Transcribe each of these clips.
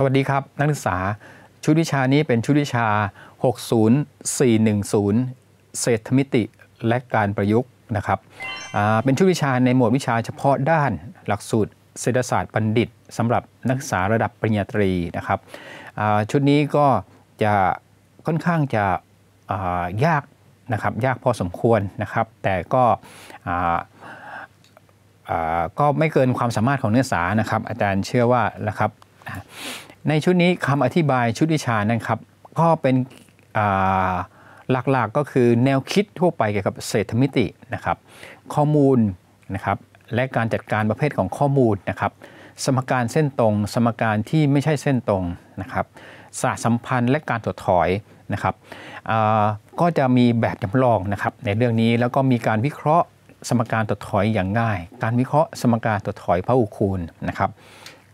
สวัสดีครับ นักศึกษาชุดวิชานี้เป็นชุดวิชา 60410 เศรษฐมิติและการประยุกต์นะครับเป็นชุดวิชาในหมวดวิชาเฉพาะด้านหลักสูตร เศรษฐศาสตร์บัณฑิตสำหรับนักศึกษาระดับปริญญาตรีนะครับชุดนี้ก็จะค่อนข้างจะยากนะครับยากพอสมควรนะครับ แต่ก็ก็ไม่เกินความสามารถของนักศึกษานะครับ อาจารย์เชื่อว่านะครับในชุดนี้คำอธิบายชุดวิชานะครับ ก็เป็นหลักๆกก็คือแนวคิดทั่วไปเกี่ยวกับเศรษฐมิตินะครับข้อมูลนะครับและการจัดการประเภทของข้อมูลนะครับสมการเส้นตรง สมการที่ไม่ใช่เส้นตรงนะครับศาสตร์สัมพันธ์และการถดถอยนะครับก็จะมีแบบจำลองนะครับในเรื่องนี้แล้วก็มีการวิเคราะห์สมการถดถอยอย่างง่าย การวิเคราะห์สมการถดถอยพหุคูณนะครับ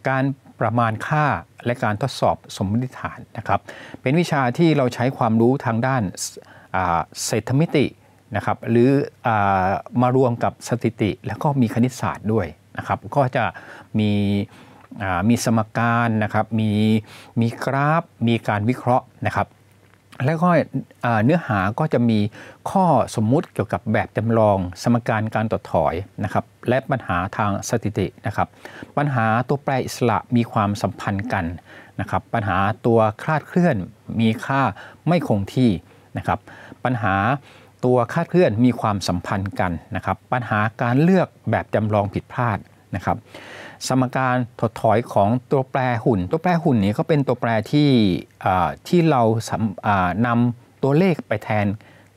การประมาณค่าและการทดสอบสมมติฐานนะครับ เป็นวิชาที่เราใช้ความรู้ทางด้านเศรษฐมิตินะครับ หรืออมารวมกับสถิติ แล้วก็มีคณิตศาสตร์ด้วยนะครับ ก็จะมีมีสมการนะครับมีมีกราฟมีการวิเคราะห์นะครับแล้วก็เนื้อหาก็จะมีข้อสมมุติเกี่ยวกับแบบจำลองสมการการต่อถอยนะครับและปัญหาทางสถิตินะครับ ปัญหาตัวแปรอิสระมีความสัมพันธ์กันนะครับปัญหาตัวคลาดเคลื่อนมีค่าไม่คงที่นะครับ ปัญหาตัวคลาดเคลื่อนมีความสัมพันธ์กันนะครับ ปัญหาการเลือกแบบจำลองผิดพลาดนะครับสมการถดถอยของตัวแปรหุ่น ตัวแปรหุ่นนี้ก็เป็นตัวแปรที่ที่เรานำตัวเลขไปแทน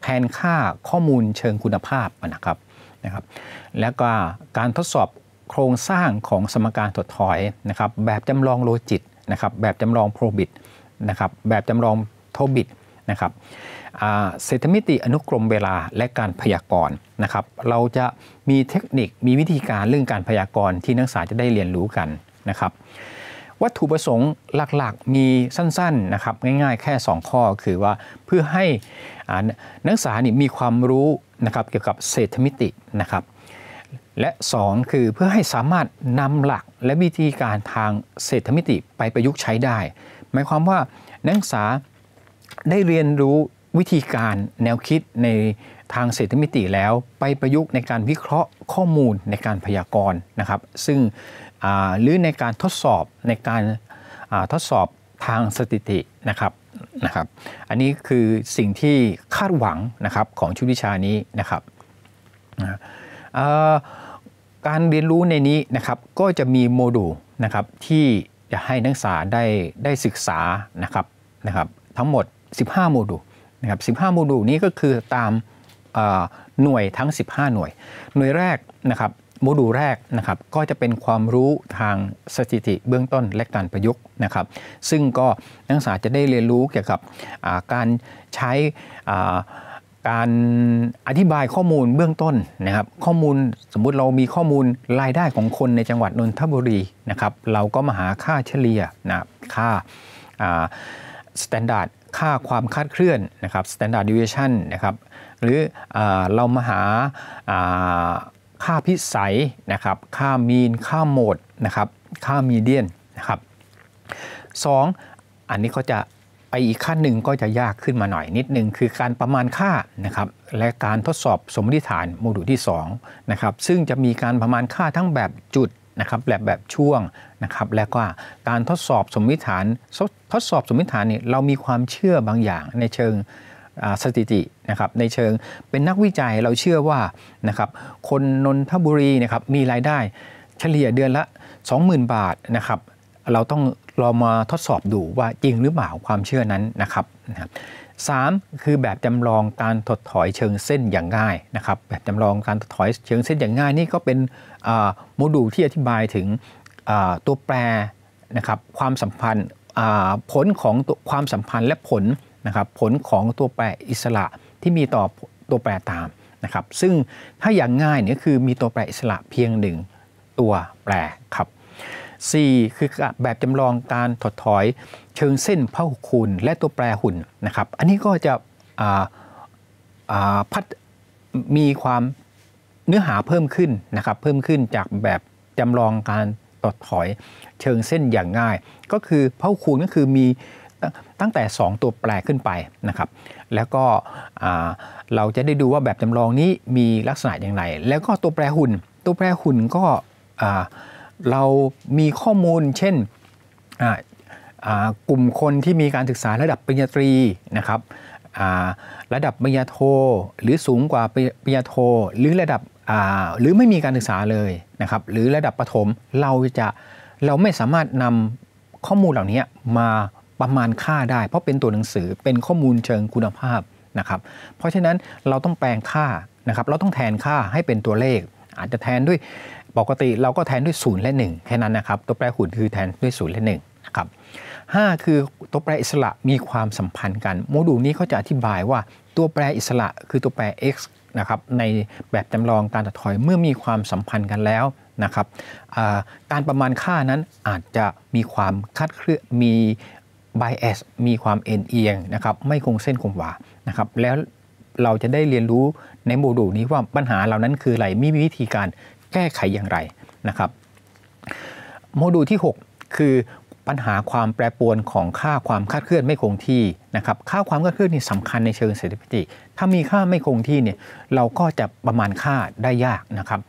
แทนค่าข้อมูลเชิงคุณภาพนะครับนะครับแล้วก็การทดสอบโครงสร้างของสมการถดถอยนะครับแบบจำลองโลจิตนะครับแบบจำลองโพรบิตนะครับแบบจำลองโทบิตนะครับเศรษฐมิติอนุกรมเวลาและการพยากรณ์นะครับ เราจะมีเทคนิคมีวิธีการเรื่องการพยากรณ์ที่นักศึกษาจะได้เรียนรู้กันนะครับ วัตถุประสงค์หลักๆ มีสั้นๆนะครับง่ายๆแค่ 2 ข้อคือว่าเพื่อให้นักศึกษานี่มีความรู้นะครับเกี่ยวกับเศรษฐมิตินะครับ และ 2 คือเพื่อให้สามารถนำหลักและวิธีการทางเศรษฐมิติไปประยุกต์ใช้ได้ หมายความว่านักศึกษาได้เรียนรู้วิธีการแนวคิดในทางเศรษฐมิติแล้วไปประยุกต์ในการวิเคราะห์ข้อมูลในการพยากรณ์นะครับซึ่งหรือในการทดสอบในการทดสอบทางสถิตินะครับนะครับอันนี้คือสิ่งที่คาดหวังนะครับของชุดวิชานี้นะครับการเรียนรู้ในนี้นะครับก็จะมีโมดูลนะครับที่จะให้นักศึกษาได้ได้ศึกษานะครับนะครับทั้งหมด15 โมดูลนะครับ15โมดูลนี้ก็คือตามหน่วยทั้ง 15 หน่วย หน่วยแรกนะครับโมดูลแรกนะครับก็จะเป็นความรู้ทางสถิติ เบื้องต้นและการประยุกต์นะครับซึ่งก็นักศึกษาจะได้เรียนรู้เกี่ยวกับการใช้การอธิบายข้อมูลเบื้องต้นนะครับข้อมูลสมมุติเรามีข้อมูลรายได้ของคนในจังหวัดนนทบุรีนะครับเราก็มาหาค่าเฉลี่ยนะค่ามาตรฐานค่าความคาดเคลื่อนนะครับ standard deviation นะครับ หรืออเรามาหาค่าพิสัยนะครับ ค่ามีน ค่าโหมดนะครับ ค่ามีเดียนนะครับสอง อันนี้ก็จะไปอีกขั้นหนึ่งก็จะยากขึ้นมาหน่อย นิดหนึ่งคือการประมาณค่านะครับ และการทดสอบสมมติฐานโมดูลที่2นะครับ ซึ่งจะมีการประมาณค่าทั้งแบบจุดนะครับแบบแบบช่วงนะครับ แล้วก็การทดสอบสมมติฐาน ทดสอบสมมติฐานนี่เรามีความเชื่อบางอย่างในเชิงสถิตินะครับในเชิงเป็นนักวิจัยเราเชื่อว่านะครับคนนนทบุรีนะครับมีรายได้เฉลี่ยเดือนละ 20,000 บาทนะครับเราต้องรอมาทดสอบดูว่าจริงหรือเปล่า ความเชื่อนั้นนะครับนะครับสามคือแบบจำลองการถดถอยเชิงเส้นอย่างง่ายนะครับแบบจำลองการถดถอยเชิงเส้นอย่างง่ายนี่ก็เป็นโมดูลที่อธิบายถึงตัวแปรนะครับความสัมพันธ์ผลของความสัมพันธ์และผลนะครับ ผลของตัวแปรอิสระที่มีต่อตัวแปรตามนะครับ ซึ่งถ้าอย่างง่ายเนี่ยคือมีตัวแปรอิสระเพียงหนึ่งตัวแปรครับ4คือแบบจำลองการถดถอยเชิงเส้นพหุคูณและตัวแปรหุ่นนะครับ อันนี้ก็จะพัดมีความเนื้อหาเพิ่มขึ้นนะครับ เพิ่มขึ้นจากแบบจำลองการถดถอยเชิงเส้นอย่างง่าย ก็คือพหุคูณก็คือมีตั้งแต่2 ตัวแปรขึ้นไปนะครับ แล้วก็เราจะได้ดูว่าแบบจำลองนี้มีลักษณะอย่างไรแล้วก็ตัวแปรหุ่นตัวแปรหุ่นก็เรามีข้อมูลเช่นกลุ่มคนที่มีการศึกษาระดับปริญญาตรีนะครับระดับปริญญาโท หรือสูงกว่าปริญญาโทหรือระดับหรือไม่มีการศึกษาเลยนะครับหรือระดับประถมเราจะเราไม่สามารถนำข้อมูลเหล่านี้มาประมาณค่าได้ เพราะเป็นตัวหนังสือเป็นข้อมูลเชิงคุณภาพนะครับเพราะฉะนั้นเราต้องแปลงค่านะครับเราต้องแทนค่าให้เป็นตัวเลขอาจจะแทนด้วย ปกติเราก็แทนด้วย 0 และ 1 แค่นั้นนะครับตัวแปรหุ่นคือแทนด้วย 0 และ1นะครับ5คือตัวแปรอิสระมีความสัมพันธ์กันโมดูลนี้เขาจะอธิบายว่าตัวแปรอิสระคือตัวแปร x นะครับในแบบจำลองการถดถอยเมื่อมีความสัมพันธ์กันแล้วนะครับการประมาณค่านั้นอาจจะมีความคาดเคลื่อนมี bias มีความเอ็นเอียงนะครับไม่คงเส้นคงวานะครับแล้วเราจะได้เรียนรู้ในโมดูลนี้ว่าปัญหาเหล่านั้นคืออะไร มีวิธีการแก้ไขอย่างไรนะครับโมดูลที่ 6 คือปัญหาความแปรปรวนของค่าความคาดเคลื่อนไม่คงที่นะครับค่าความคาดเคลื่อนนี่สำคัญในเชิงสถิติ ถ้ามีค่าไม่คงที่เนี่ยเราก็จะประมาณค่าได้ยากนะครับ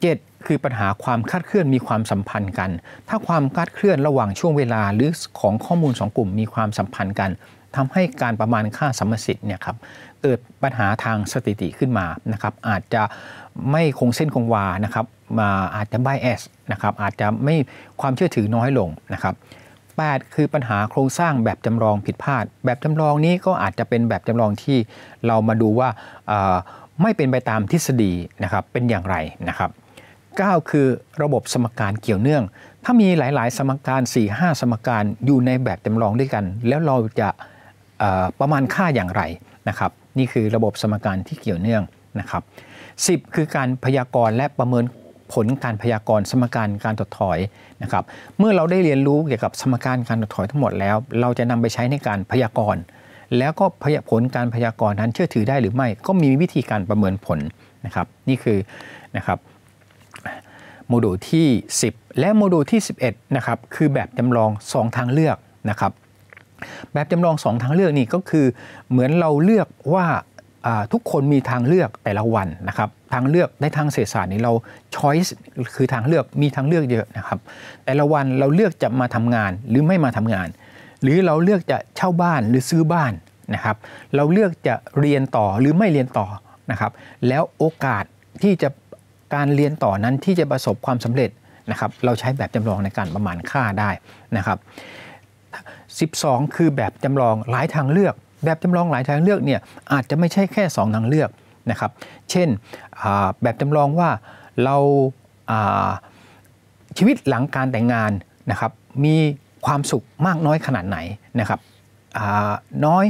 7คือปัญหาความคาดเคลื่อนมีความสัมพันธ์กัน ถ้าความคาดเคลื่อนระหว่างช่วงเวลาหรือของข้อมูล 2 กลุ่มมีความสัมพันธ์กัน ทำให้การประมาณค่าสมสิทธิ์เนี่ยครับ เกิดปัญหาทางสถิติขึ้นมานะครับ อาจจะไม่คงเส้นคงวา นะครับ มาอาจจะ bias นะครับ อาจจะไม่ความเชื่อถือน้อยลงนะครับ 8 คือปัญหาโครงสร้างแบบจำลองผิดพลาด แบบจำลองนี้ก็อาจจะเป็นแบบจำลองที่เรามาดูว่าไม่เป็นไปตามทฤษฎีนะครับ เป็นอย่างไรนะครับ9คือระบบสมการเกี่ยวเนื่อง ถ้ามีหลายๆ สมการ 4-5 สมการ อยู่ในแบบจำลองด้วยกัน แล้วเราจะประมาณค่าอย่างไรนะครับ นี่คือระบบสมการที่เกี่ยวเนื่องนะครับ 10 คือการพยากรณ์และประเมินผลการพยากรณ์สมการการถดถอยนะครับ เมื่อเราได้เรียนรู้เกี่ยวกับสมการการถดถอยทั้งหมดแล้วเราจะนำไปใช้ในการพยากรณ์ แล้วก็พยผลการพยากรณ์นั้นเชื่อถือได้หรือไม่ ก็มีวิธีการประเมินผลนะครับ นี่คือนะครับโมดูลที่ 10 และโมดูลที่ 11นะครับคือแบบจำลอง 2 ทางเลือกนะครับ แบบจำลอง 2 ทางเลือกนี่ก็คือเหมือนเราเลือกว่าทุกคนมีทางเลือกแต่ละวันนะครับ ทางเลือกในทางเศรษฐศาสตร์นี้เราช h o i ส e คือทางเลือกมีทางเลือกเยอะนะครับ แต่ละวันเราเลือกจะมาทำงานหรือไม่มาทำงาน หรือเราเลือกจะเช่าบ้านหรือซื้อบ้านนะครับ เราเลือกจะเรียนต่อหรือไม่เรียนต่อนะครับ แล้วโอกาสที่จะการเรียนต่อนั้นที่จะประสบความสำเร็จนะครับเราใช้แบบจำลองในการประมาณค่าได้นะครับ12 คือแบบจำลองหลายทางเลือก แบบจำลองหลายทางเลือกเนี่ยอาจจะไม่ใช่แค่2ทางเลือกนะครับเช่นแบบจำลองว่าเราชีวิตหลังการแต่งงานนะครับมีความสุขมากน้อยขนาดไหนนะครับน้อย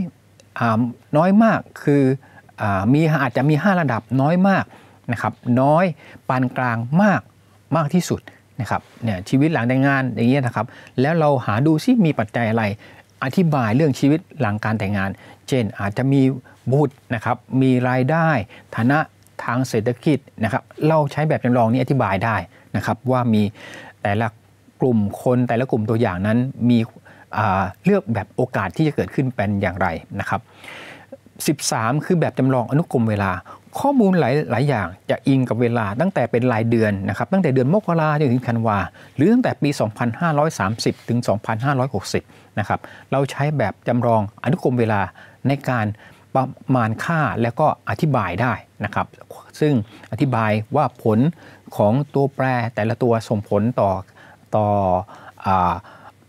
น้อยมากคืออมีอาจจะมี 5 ระดับน้อยมากนะครับน้อยปานกลางมาก มากที่สุดนะครับเนี่ยชีวิตหลังแต่งงานอย่างเงี้ยนะครับแล้วเราหาดูซิมีปัจจัยอะไร อธิบายเรื่องชีวิตหลังการแต่งงานเช่นอาจจะมีบุตรนะครับมีรายได้ฐานะทางเศรษฐกิจนะครับเราใช้แบบจำลองนี้อธิบายได้นะครับว่ามีแต่ละกลุ่มคนแต่ละกลุ่มตัวอย่างนั้น มีเลือกแบบโอกาสที่จะเกิดขึ้นเป็นอย่างไรนะครับ13 คือแบบจำลองอนุกรมเวลาข้อมูลหลายหลายอย่างจะอิงกับเวลาตั้งแต่เป็นรายเดือนนะครับตั้งแต่เดือนมกราจนถึงธันวาหรือตั้งแต่ปี 2530 ถึง 2560 นะครับเราใช้แบบจำลองอนุกรมเวลาในการประมาณค่าแล้วก็อธิบายได้นะครับซึ่งอธิบายว่าผลของตัวแปรแต่ละตัวส่งผลต่อต่ออ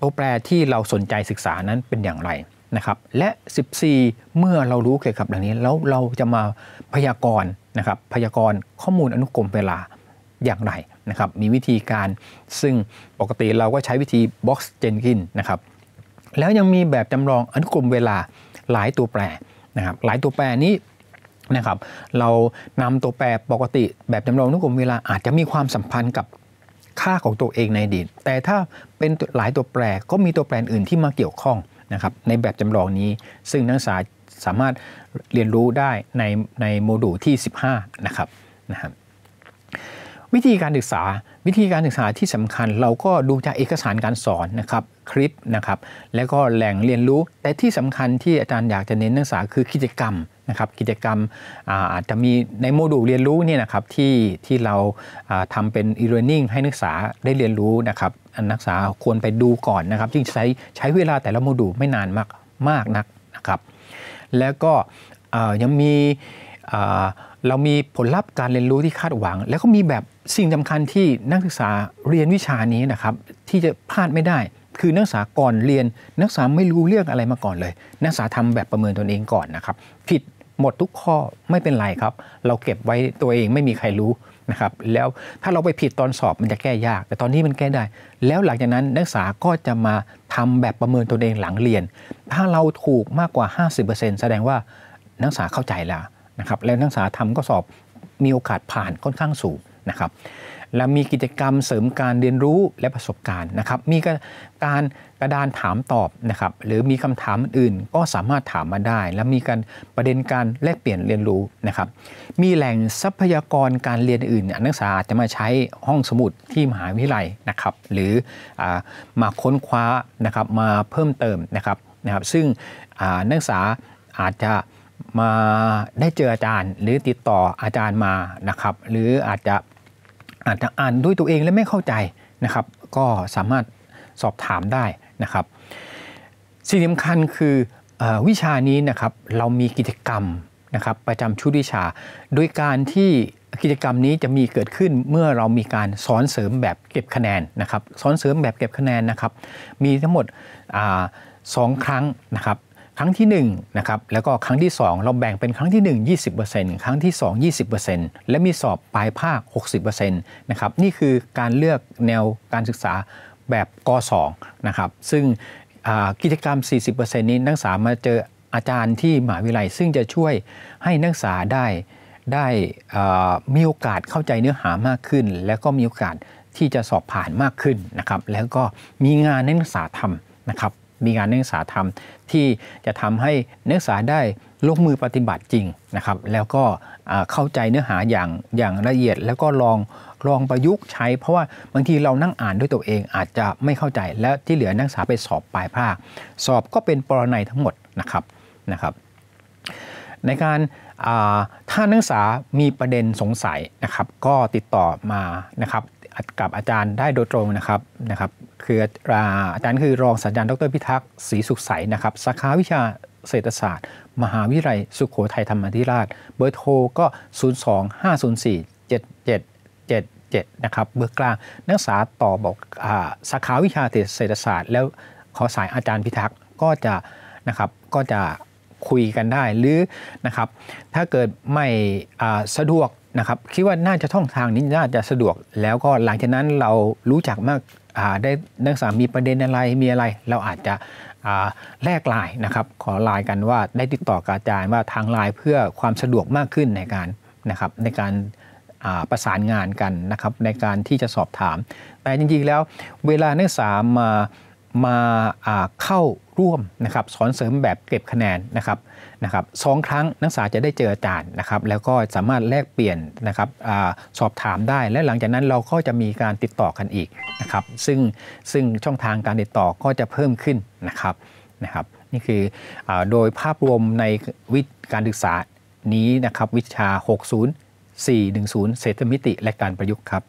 ตัวแปรที่เราสนใจศึกษานั้นเป็นอย่างไรนะครับและ 14 เมื่อเรารู้เกี่ยวกับเหล่านี้แล้วเราจะมาพยากรณ์นะครับพยากรณ์ข้อมูลอนุกรมเวลาอย่างไรนะครับมีวิธีการซึ่งปกติเราก็ใช้วิธี box Jenkin นะครับแล้วยังมีแบบจำลองอนุกรมเวลาหลายตัวแปรนะครับหลายตัวแปรนี้นะครับเรานำตัวแปรปกติ แบบจำลองอนุกรมเวลาอาจจะมีความสัมพันธ์กับค่าของตัวเองในอดีตแต่ถ้าเป็นหลายตัวแปรก็มีตัวแปรอื่นที่มาเกี่ยวข้องนะครับในแบบจำลองนี้ซึ่งนักศึกษาสามารถเรียนรู้ได้ในในโมดูลที่ 15นะครับนะครับ วิธีการศึกษา วิธีการศึกษาที่สำคัญเราก็ดูจากเอกสารการสอนนะครับคลิปนะครับ แล้วก็แหล่งเรียนรู้ แต่ที่สำคัญที่อาจารย์อยากจะเน้นนักศึกษาคือกิจกรรมนะครับ กิจกรรมอาจจะมีในโมดูลเรียนรู้นี่นะครับที่ที่เราทำเป็น e-learning ให้นักศึกษาได้เรียนรู้นะครับนักศึกษาควรไปดูก่อนนะครับจึงใช้ใช้เวลาแต่ละโมดูลไม่นานมากมากนักนะครับแล้วก็ยังมีเรามีผลลัพธ์การเรียนรู้ที่คาดหวัง แล้วก็มีแบบสิ่งสำคัญที่นักศึกษาเรียนวิชานี้นะครับที่จะพลาดไม่ได้ คือนักศึกษาก่อนเรียน นักศึกษาไม่รู้เรื่องอะไรมาก่อนเลย นักศึกษาทำแบบประเมินตนเองก่อนนะครับผิดหมดทุกข้อไม่เป็นไรครับเราเก็บไว้ตัวเองไม่มีใครรู้ะครับแล้วถ้าเราไปผิดตอนสอบมันจะแก้ยาก แต่ตอนนี้มันแก้ได้ แล้วหลังจากนั้นนักศึกษาก็จะมาทำแบบประเมินตนเองหลังเรียน ถ้าเราถูกมากกว่า 50%แสดงว่านักศึกษาเข้าใจแล้วนะครับแล้วนักศึกษาทำก็สอบมีโอกาสผ่านค่อนข้างสูงนะครับและมีกิจกรรมเสริมการเรียนรู้และประสบการณ์นะครับ มีการกระดานถามตอบนะครับ หรือมีคำถามอื่นก็สามารถถามมาได้ และมีการประเด็นการแลกเปลี่ยนเรียนรู้นะครับ มีแหล่งทรัพยากรการเรียนอื่นนักศึกษาจะมาใช้ห้องสมุดที่มหาวิทยาลัยนะครับ หรืออมาค้นคว้านะครับ มาเพิ่มเติมนะครับ นะครับ ซึ่งนักศึกษาอาจจะมาได้เจออาจารย์ หรือติดต่ออาจารย์มานะครับ หรืออาจจะอาจจะอ่านด้วยตัวเองและไม่เข้าใจนะครับ ก็สามารถสอบถามได้นะครับ สิ่งสำคัญคืออวิชานี้นะครับ เรามีกิจกรรมนะครับประจำชุดวิชา โดยการที่กิจกรรมนี้จะมีเกิดขึ้นเมื่อเรามีการสอนเสริมแบบเก็บคะแนนนะครับสอนเสริมแบบเก็บคะแนนนะครับ มีทั้งหมดอสองครั้งนะครับครั้งที่1นะครับ แล้วก็ครั้งที่ 2 เราแบ่งเป็นครั้งที่1 20%ครั้งที่2 20%และมีสอบปลายภาค 60%นะครับ นี่คือการเลือกแนวการศึกษาแบบก2นะครับ ซึ่งกิจกรรม 40%นี้นักศึกษามาเจออาจารย์ที่มหาวิทยาลัย ซึ่งจะช่วยให้นักศึกษาได้ได้มีโอกาสเข้าใจเนื้อหามากขึ้น แล้วก็มีโอกาสที่จะสอบผ่านมากขึ้นนะครับ แล้วก็มีงานนักศึกษาทำนะครับ มีงานนักศึกษาทำที่จะทำให้นักศึกษาได้ลงมือปฏิบัติจริงนะครับ แล้วก็เข้าใจเนื้อหาอย่างอย่างละเอียด แล้วก็ลองลองประยุกต์ใช้เพราะว่าบางทีเรานั่งอ่านด้วยตัวเองอาจจะไม่เข้าใจและที่เหลือนักศึกษาไปสอบปลายภาค สอบก็เป็นปรนัยทั้งหมดนะครับนะครับ ในการถ้านักศึกษามีประเด็นสงสัยนะครับ ก็ติดต่อมานะครับกับอาจารย์ได้โดยตรงนะครับนะครับคืออาจารย์คือรองศาสตราจารย์ดรพิทักษ์ศรีสุขใสนะครับสาขาวิชาเศรษฐศาสตร์ มหาวิทยาลัยสุขโขทัยธรรมาธิราช เบอร์โทร ก็ 025047777 นะครับ เบอร์กลาง นักศึกษาต่อบอกสาขาวิชาเศรษฐศาสตร์ แล้วขอสายอาจารย์พิทักษ์ก็จะนะครับก็จะคุยกันได้หรือนะครับถ้าเกิดไม่สะดวกนะครับคิดว่าน่าจะท่องทางนี้น่าจะสะดวก แล้วก็หลังจากนั้นเรารู้จักมากได้นักศึกษามีประเด็นอะไรมีอะไร เราอาจจะแลกไลน์นะครับขอไลน์กันว่าได้ติดต่อกับอาจารย์ว่าทางไลน์เพื่อความสะดวกมากขึ้นในการนะครับในการประสานงานกัน นะครับในการที่จะสอบถาม แต่จริง ๆแล้ว เวลานักศึกษามามาเข้าร่วมนะครับสอนเสริมแบบเก็บคะแนนนะครับนะครับสองครั้งนักศึกษาจะได้เจออาจารย์นะครับแล้วก็สามารถแลกเปลี่ยนนะครับอสอบถามได้ และหลังจากนั้นเราก็จะมีการติดต่อกันอีกนะครับซึ่งซึ่งช่องทางการติดต่อก็จะเพิ่มขึ้นนะครับนะครับนี่คืออโดยภาพรวมในวิการศึกษานี้นะครับวิชา 60 410 เศรษฐมิติและการประยุกต์ครับ